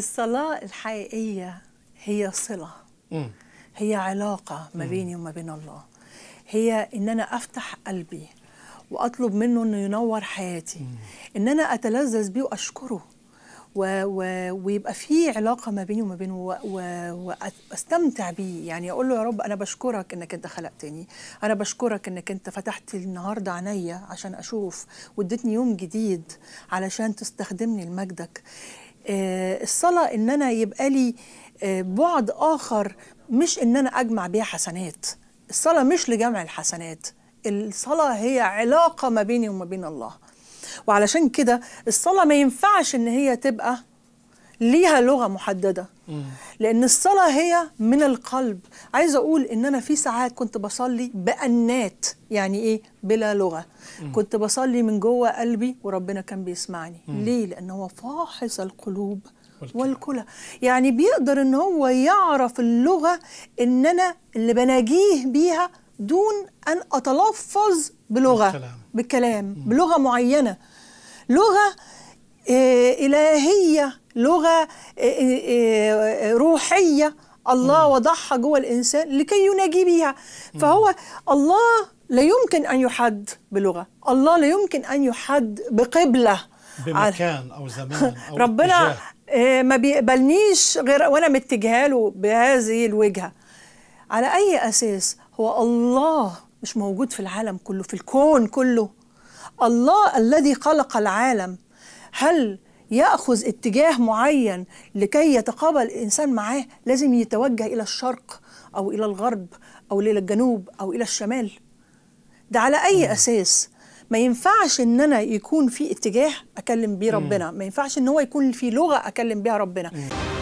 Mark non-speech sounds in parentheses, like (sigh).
الصلاة الحقيقية هي صلة هي علاقة ما بيني وما بين الله هي إن أنا أفتح قلبي وأطلب منه إنه ينور حياتي إن أنا أتلذذ بيه وأشكره و و ويبقى في علاقه ما بيني وما بينه و... و... واستمتع بيه يعني اقول له يا رب انا بشكرك انك انت خلقتني انا بشكرك انك انت فتحت النهارده عينيا عشان اشوف واديتني يوم جديد علشان تستخدمني لمجدك آه، الصلاه ان انا يبقى لي آه، بعد اخر مش ان انا اجمع بيها حسنات الصلاه مش لجمع الحسنات الصلاه هي علاقه ما بيني وما بين الله وعلشان كده الصلاه ما ينفعش ان هي تبقى ليها لغه محدده لان الصلاه هي من القلب عايزه اقول ان انا في ساعات كنت بصلي بانات يعني ايه بلا لغه كنت بصلي من جوه قلبي وربنا كان بيسمعني ليه لان هو فاحص القلوب والكلى يعني بيقدر ان هو يعرف اللغه ان انا اللي بناجيه بيها دون ان اتلفظ بلغه بالكلام, بالكلام. بلغه معينه لغه إلهية لغة آه، آه، آه، روحية الله وضعها جوه الإنسان لكي يناجي بيها فهو الله لا يمكن أن يحد بلغة الله لا يمكن أن يحد بقبلة بمكان أو زمان أو (laughs) ربنا اتجاه. ما بيقبلنيش غير وأنا متجهة له بهذه الوجهة على أي أساس هو الله مش موجود في العالم كله في الكون كله الله الذي خلق العالم هل ياخذ اتجاه معين لكي يتقابل الانسان معاه لازم يتوجه الى الشرق او الى الغرب او الى الجنوب او الى الشمال ده على اي اساس ما ينفعش ان انا يكون في اتجاه اكلم بيه ربنا ما ينفعش ان هو يكون في لغه اكلم بيها ربنا